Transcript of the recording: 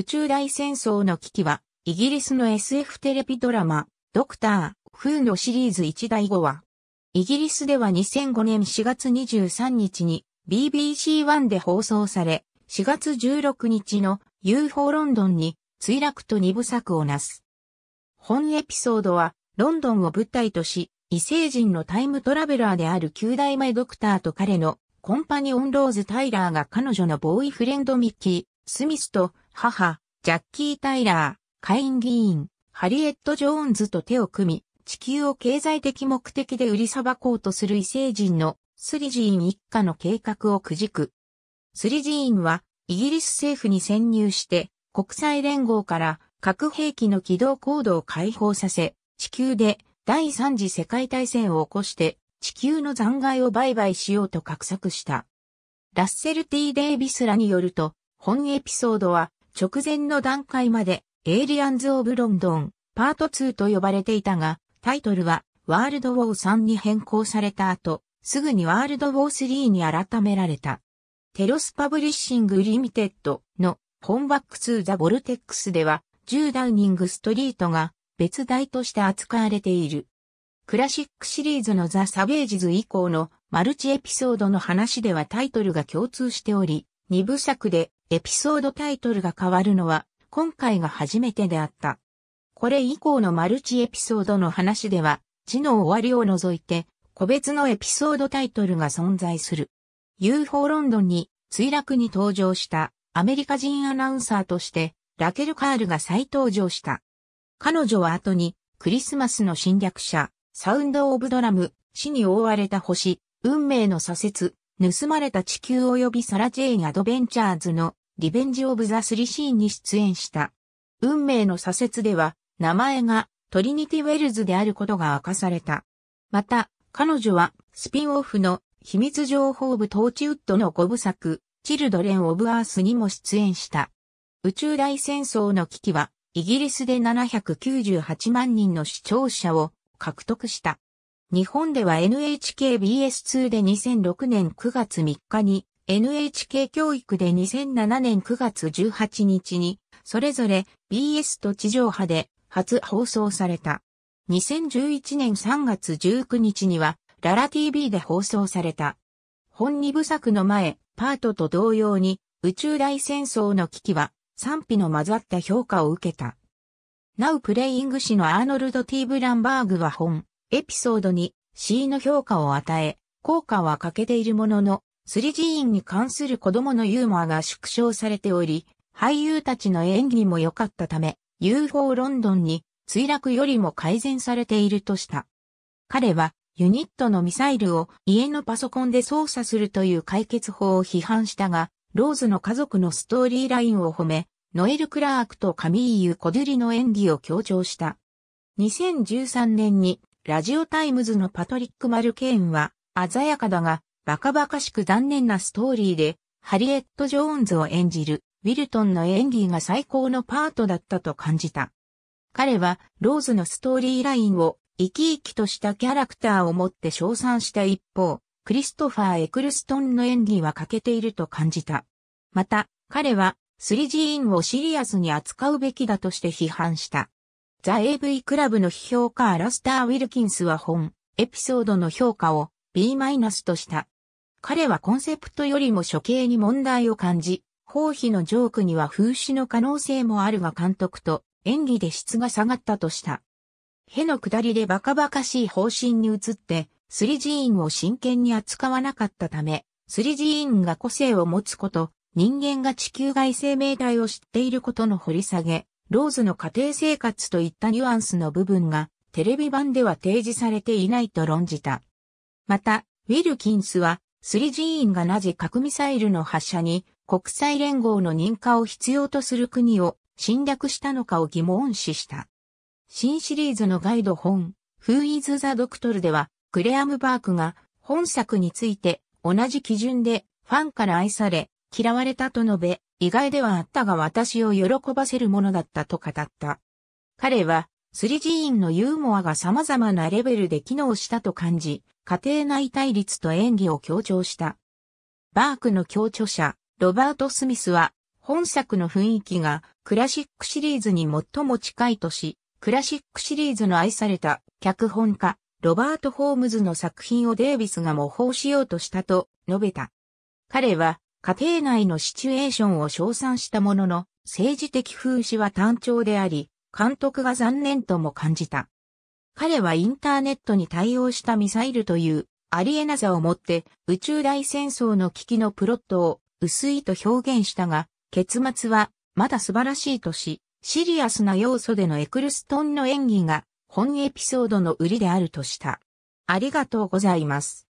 宇宙大戦争の危機は、イギリスの SF テレビドラマ、ドクター、フーのシリーズ1第5話。イギリスでは2005年4月23日に BBC1 で放送され、4月16日の UFO ロンドンに墜落と二部作をなす。本エピソードは、ロンドンを舞台とし、異星人のタイムトラベラーである9代前ドクターと彼のコンパニオンローズ・タイラーが彼女のボーイフレンドミッキー・スミスと母、ジャッキー・タイラー、下院議員、ハリエット・ジョーンズと手を組み、地球を経済的目的で売りさばこうとする異星人のスリジーン一家の計画をくじく。スリジーンはイギリス政府に潜入して国際連合から核兵器の軌道ードを解放させ、地球で第三次世界大戦を起こして地球の残骸を売買しようと画策した。ラッセルティ・デイビスらによると、本エピソードは直前の段階まで、エイリアンズ・オブ・ロンドン、パート2と呼ばれていたが、タイトルは、ワールド・ウォー3に変更された後、すぐにワールド・ウォー3に改められた。テロスパブリッシング・リミテッドの、ホンバックー・ザ・ボルテックスでは、10ダウニング・ストリートが、別題として扱われている。クラシックシリーズのザ・サベージズ以降のマルチエピソードの話ではタイトルが共通しており、二部作でエピソードタイトルが変わるのは今回が初めてであった。これ以降のマルチエピソードの話では、字の終わりを除いて、個別のエピソードタイトルが存在する。UFO ロンドンに墜落に登場したアメリカ人アナウンサーとして、ラケル・カールが再登場した。彼女は後に、クリスマスの侵略者、サウンド・オブ・ドラム、死に覆われた星、運命の左折、盗まれた地球及びサラ・ジェイン・アドベンチャーズのリベンジ・オブ・ザ・スリシーンに出演した。運命の左折では、名前がトリニティ・ウェルズであることが明かされた。また、彼女はスピンオフの秘密情報部トーチウッドの5部作、チルドレン・オブ・アースにも出演した。宇宙大戦争の危機は、イギリスで798万人の視聴者を獲得した。日本では NHKBS2 で2006年9月3日に、NHK 教育で2007年9月18日に、それぞれ BS と地上波で初放送された。2011年3月19日には、ララ TV で放送された。本二部作の前、パートと同様に、宇宙大戦争の危機は、賛否の混ざった評価を受けた。なおプレイング誌のアーノルド・ティーブランバーグは本、エピソードに C の評価を与え、効果は欠けているものの、スリジーンに関する子供のユーモアが縮小されており、俳優たちの演技も良かったため、UFO ロンドンに墜落よりも改善されているとした。彼はユニットのミサイルを家のパソコンで操作するという解決法を批判したが、ローズの家族のストーリーラインを褒め、ノエル・クラークとカミーユ・コデュリの演技を強調した。2013年にラジオタイムズのパトリック・マルケーンは、鮮やかだが、バカバカしく残念なストーリーで、ハリエット・ジョーンズを演じる、ウィルトンの演技が最高のパートだったと感じた。彼は、ローズのストーリーラインを、生き生きとしたキャラクターを持って称賛した一方、クリストファー・エクルストンの演技は欠けていると感じた。また、彼は、スリジーンをシリアスに扱うべきだとして批判した。ザ・ AV クラブの批評家アラスター・ウィルキンスは本、エピソードの評価を B- とした。彼はコンセプトよりも処刑に問題を感じ、包皮のジョークには風刺の可能性もあるが監督と演技で質が下がったとした。への下りでバカバカしい方針に移って、スリジーンを真剣に扱わなかったため、スリジーンが個性を持つこと、人間が地球外生命体を知っていることの掘り下げ、ローズの家庭生活といったニュアンスの部分がテレビ版では提示されていないと論じた。また、ウィルキンスは、スリジーンがなぜ核ミサイルの発射に国際連合の認可を必要とする国を侵略したのかを疑問視した。新シリーズのガイド本、Who is the Doctor では、クレアム・バークが本作について同じ基準でファンから愛され、嫌われたと述べ、意外ではあったが私を喜ばせるものだったと語った。彼は、スリジーンのユーモアが様々なレベルで機能したと感じ、家庭内対立と演技を強調した。バークの強著者、ロバート・スミスは、本作の雰囲気がクラシックシリーズに最も近いとし、クラシックシリーズの愛された脚本家、ロバート・ホームズの作品をデイビスが模倣しようとしたと述べた。彼は家庭内のシチュエーションを称賛したものの、政治的風刺は単調であり、監督が残念とも感じた。彼はインターネットに対応したミサイルというありえなさをもって宇宙大戦争の危機のプロットを薄いと表現したが、結末はまだ素晴らしいとし、シリアスな要素でのエクルストンの演技が本エピソードの売りであるとした。ありがとうございます。